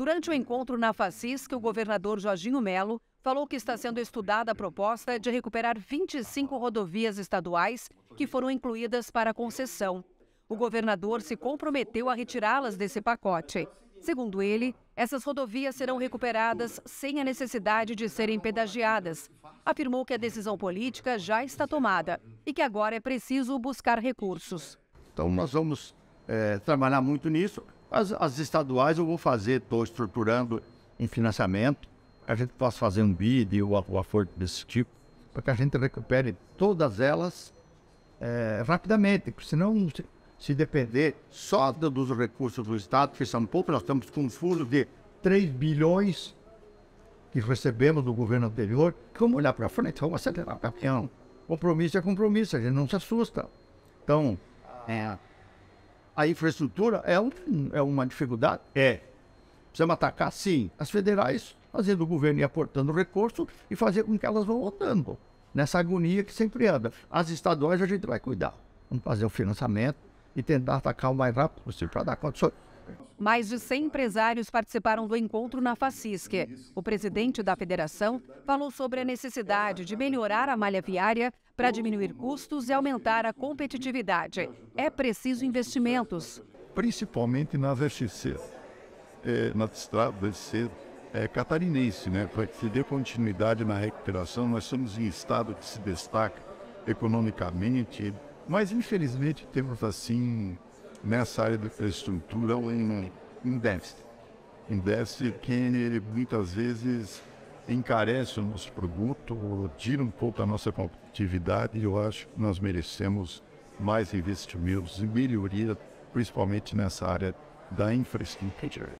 Durante o encontro na Facisca, o governador Jorginho Melo falou que está sendo estudada a proposta de recuperar 25 rodovias estaduais que foram incluídas para concessão. O governador se comprometeu a retirá-las desse pacote. Segundo ele, essas rodovias serão recuperadas sem a necessidade de serem pedagiadas. Afirmou que a decisão política já está tomada e que agora é preciso buscar recursos. Então, nós vamos é, trabalhar muito nisso. As, as estaduais eu vou fazer, estou estruturando em financiamento, a gente possa fazer um BID ou um coisa desse tipo, para que a gente recupere todas elas é, rapidamente, porque senão se depender só dos recursos do Estado, que são poucos, nós estamos com um fundo de 3 bilhões que recebemos do governo anterior, vamos olhar para frente, vamos acelerar o caminhão. Compromisso é compromisso, a gente não se assusta. Então, ah. é, a infraestrutura é, um, é uma dificuldade? É. Precisamos atacar? Sim. As federais fazendo o governo e aportando recursos e fazer com que elas vão voltando nessa agonia que sempre anda. As estaduais a gente vai cuidar. Vamos fazer o financiamento e tentar atacar o mais rápido possível para dar condições. Mais de 100 empresários participaram do encontro na Facisque. O presidente da federação falou sobre a necessidade de melhorar a malha viária para diminuir custos e aumentar a competitividade. É preciso investimentos. Principalmente nas FCC, é, nas estradas FCC é, catarinense, né? para que se dê continuidade na recuperação. Nós somos um estado que se destaca economicamente, mas infelizmente temos assim nessa área de infraestrutura em, em déficit. Em déficit que muitas vezes encarece o nosso produto, tira um pouco da nossa competitividade e eu acho que nós merecemos mais investimentos e melhoria, principalmente nessa área da infraestrutura.